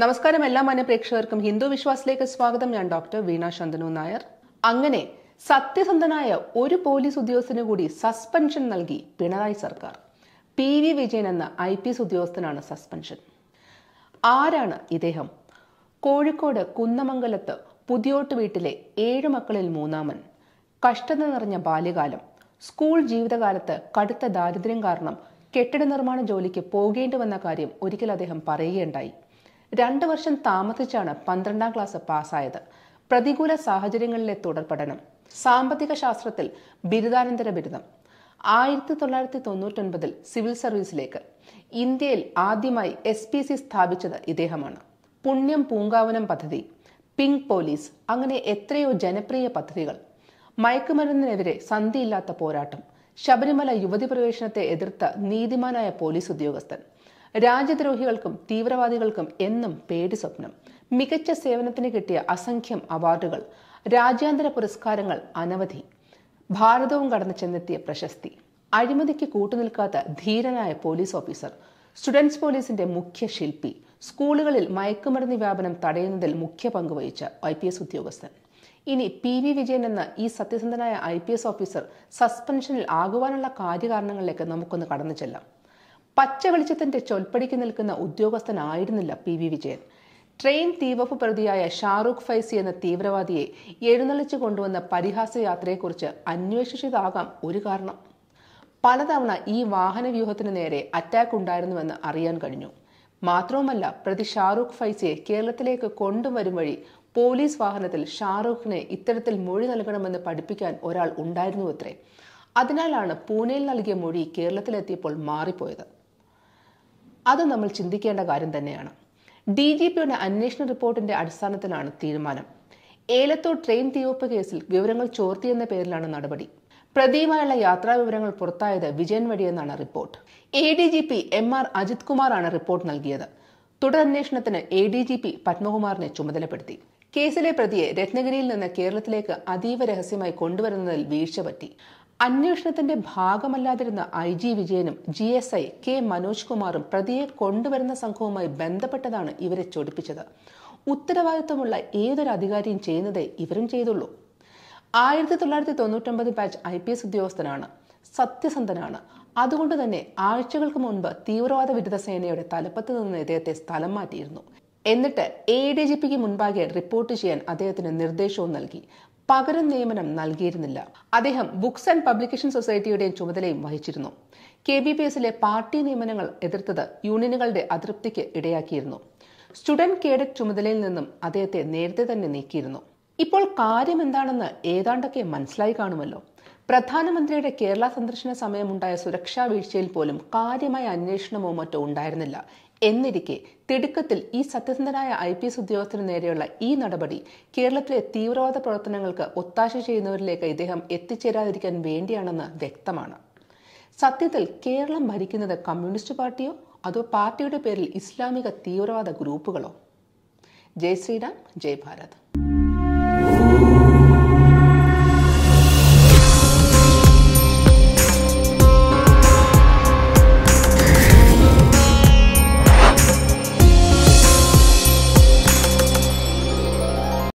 നമസ്കാരം എല്ലാ മനപ്രേക്ഷകർക്കും ഹിന്ദു വിശ്വാസിലേക്ക് സ്വാഗതം ഞാൻ ഡോക്ടർ വീണ ശന്തനു നായർ അങ്ങനെ സത്യസന്ധനായ ഒരു പോലീസ് ഉദ്യോഗസ്ഥന് കൂടി സസ്പെൻഷൻ നൽകി പിണറായി സർക്കാർ പി വി വിജയൻ എന്ന ഐ പി എസ് ഉദ്യോഗസ്ഥനാണ് സസ്പെൻഷൻ ആരാണ് ഇദ്ദേഹം കോഴിക്കോട് കുന്നമംഗലത്ത് പുതിയോട്ട് വീട്ടിലെ ഏഴ് മക്കളിൽ മൂന്നാമൻ കഷ്ടത നിറഞ്ഞ ബാല്യകാലം സ്കൂൾ ജീവിതകാലത്ത് കടുത്ത ദാരിദ്ര്യം കാരണം കെട്ടിട നിർമ്മാണ ജോലിക്ക് പോകേണ്ടി വന്ന കാര്യം ഒരിക്കൽ അദ്ദേഹം പറയുകയുണ്ടായി രണ്ട് വർഷം താമസിച്ചാണ് പന്ത്രണ്ടാം ക്ലാസ് പാസ്സായത് പ്രതികൂല സാഹചര്യങ്ങളിലെ തുടർ പഠനം സാമ്പത്തിക ശാസ്ത്രത്തിൽ ബിരുദാനന്തര ബിരുദം ആയിരത്തി തൊള്ളായിരത്തി തൊണ്ണൂറ്റൊൻപതിൽ സിവിൽ സർവീസിലേക്ക് ഇന്ത്യയിൽ ആദ്യമായി എസ് പി സി സ്ഥാപിച്ചത് ഇദ്ദേഹമാണ് പുണ്യം പൂങ്കാവനം പദ്ധതി പിങ്ക് പോലീസ് അങ്ങനെ എത്രയോ ജനപ്രിയ പദ്ധതികൾ മയക്കുമരുന്നിനെതിരെ സന്ധിയില്ലാത്ത പോരാട്ടം ശബരിമല യുവതി പ്രവേശനത്തെ എതിർത്ത നീതിമാനായ പോലീസ് ഉദ്യോഗസ്ഥൻ രാജ്യദ്രോഹികൾക്കും തീവ്രവാദികൾക്കും എന്നും പേടി സ്വപ്നം മികച്ച സേവനത്തിന് കിട്ടിയ അസംഖ്യം അവാർഡുകൾ രാജ്യാന്തര പുരസ്കാരങ്ങൾ അനവധി ഭാരതവും കടന്നു ചെന്നെത്തിയ പ്രശസ്തി അഴിമതിക്ക് കൂട്ടുനിൽക്കാത്ത ധീരനായ പോലീസ് ഓഫീസർ സ്റ്റുഡൻസ് പോലീസിന്റെ മുഖ്യ ശില്പി സ്കൂളുകളിൽ മയക്കുമരുന്ന് വ്യാപനം തടയുന്നതിൽ മുഖ്യ പങ്കുവഹിച്ച ഐ പി എസ് ഉദ്യോഗസ്ഥൻ ഇനി പി വി വിജയൻ എന്ന ഈ സത്യസന്ധനായ ഐ പി എസ് ഓഫീസർ സസ്പെൻഷനിൽ ആകുവാനുള്ള കാര്യകാരണങ്ങളിലേക്ക് നമുക്കൊന്ന് കടന്നു ചെല്ലാം പച്ച വെളിച്ചത്തിന്റെ ചൊൽപ്പടിക്ക് നിൽക്കുന്ന ഉദ്യോഗസ്ഥനായിരുന്നില്ല പി വി വിജയൻ ട്രെയിൻ തീവപ്പ് പ്രതിയായ ഷാറൂഖ് ഫൈസി എന്ന തീവ്രവാദിയെ എഴുന്നള്ളിച്ചു കൊണ്ടുവന്ന പരിഹാസയാത്രയെക്കുറിച്ച് അന്വേഷിച്ചതാകാം ഒരു കാരണം പലതവണ ഈ വാഹന വ്യൂഹത്തിന് നേരെ അറ്റാക്ക് ഉണ്ടായിരുന്നുവെന്ന് അറിയാൻ കഴിഞ്ഞു മാത്രവുമല്ല പ്രതി ഷാറൂഖ് ഫൈസിയെ കേരളത്തിലേക്ക് കൊണ്ടുവരും വഴി പോലീസ് വാഹനത്തിൽ ഷാറൂഖിനെ ഇത്തരത്തിൽ മൊഴി നൽകണമെന്ന് പഠിപ്പിക്കാൻ ഒരാൾ ഉണ്ടായിരുന്നു അത്രേ അതിനാലാണ് പൂനെയിൽ നൽകിയ മൊഴി കേരളത്തിലെത്തിയപ്പോൾ മാറിപ്പോയത് അത് നമ്മൾ ചിന്തിക്കേണ്ട കാര്യം തന്നെയാണ് ഡി ജി പിയുടെ അന്വേഷണ റിപ്പോർട്ടിന്റെ അടിസ്ഥാനത്തിലാണ് തീരുമാനം ഏലത്തൂർ ട്രെയിൻ തീവപ്പ് കേസിൽ വിവരങ്ങൾ ചോർത്തിയെന്ന പേരിലാണ് നടപടി പ്രതിയുമായുള്ള യാത്രാ വിവരങ്ങൾ പുറത്തായത് വിജയൻ വഴിയെന്നാണ് report A D G P M R Ajith കുമാറാണ് റിപ്പോർട്ട് നൽകിയത് തുടരന്വേഷണത്തിന് എ ഡി ജി പി പത്മകുമാറിനെ ചുമതലപ്പെടുത്തി കേസിലെ പ്രതിയെ രത്നഗിരിയിൽ നിന്ന് കേരളത്തിലേക്ക് അതീവ രഹസ്യമായി കൊണ്ടുവരുന്നതിൽ വീഴ്ച പറ്റി അന്വേഷണത്തിന്റെ ഭാഗമല്ലാതിരുന്ന ഐ ജി വിജയനും G S I K Manoj കുമാറും പ്രതിയെ കൊണ്ടുവരുന്ന സംഘവുമായി ബന്ധപ്പെട്ടതാണ് ഇവരെ ചൊടിപ്പിച്ചത് ഉത്തരവാദിത്വമുള്ള ഏതൊരു അധികാരിയും ചെയ്യുന്നതേ ഇവരും ചെയ്തുള്ളൂ ആയിരത്തി തൊള്ളായിരത്തി തൊണ്ണൂറ്റൊമ്പത് ബാച്ച് ഐ പി എസ് ഉദ്യോഗസ്ഥനാണ് സത്യസന്ധനാണ് അതുകൊണ്ട് തന്നെ ആഴ്ചകൾക്ക് മുൻപ് തീവ്രവാദ വിരുദ്ധ സേനയുടെ തലപ്പത്ത് നിന്ന് ഇദ്ദേഹത്തെ സ്ഥലം മാറ്റിയിരുന്നു എന്നിട്ട് എ ഡി ജി പിക്ക് മുൻപാകെ റിപ്പോർട്ട് ചെയ്യാൻ അദ്ദേഹത്തിന് നിർദ്ദേശവും നൽകി പകരം നിയമനം നൽകിയിരുന്നില്ല അദ്ദേഹം ബുക്സ് ആൻഡ് പബ്ലിക്കേഷൻ സൊസൈറ്റിയുടെയും ചുമതലയും വഹിച്ചിരുന്നു കെ ബി പി എസിലെ പാർട്ടി നിയമനങ്ങൾ എതിർത്തത് യൂണിയനുകളുടെ അതൃപ്തിക്ക് ഇടയാക്കിയിരുന്നു സ്റ്റുഡന്റ് കേഡറ്റ് ചുമതലയിൽ നിന്നും അദ്ദേഹത്തെ നേരത്തെ തന്നെ നീക്കിയിരുന്നു ഇപ്പോൾ കാര്യം എന്താണെന്ന് ഏതാണ്ടൊക്കെ മനസ്സിലായി കാണുമല്ലോ പ്രധാനമന്ത്രിയുടെ കേരള സന്ദർശന സമയമുണ്ടായ സുരക്ഷാ വീഴ്ചയിൽ പോലും കാര്യമായ അന്വേഷണമോ മറ്റോ ഉണ്ടായിരുന്നില്ല എന്നിരിക്കെ തിടുക്കത്തിൽ ഈ സത്യസന്ധനായ ഐ പി എസ് ഉദ്യോഗസ്ഥന് നേരെയുള്ള ഈ നടപടി കേരളത്തിലെ തീവ്രവാദ പ്രവർത്തനങ്ങൾക്ക് ഒത്താശ ചെയ്യുന്നവരിലേക്ക് ഇദ്ദേഹം എത്തിച്ചേരാതിരിക്കാൻ വേണ്ടിയാണെന്ന് വ്യക്തമാണ് സത്യത്തിൽ കേരളം ഭരിക്കുന്നത് കമ്മ്യൂണിസ്റ്റ് പാർട്ടിയോ അതോ പാർട്ടിയുടെ പേരിൽ ഇസ്ലാമിക തീവ്രവാദ ഗ്രൂപ്പുകളോ ജയ് ശ്രീരാം ജയ് ഭാരത്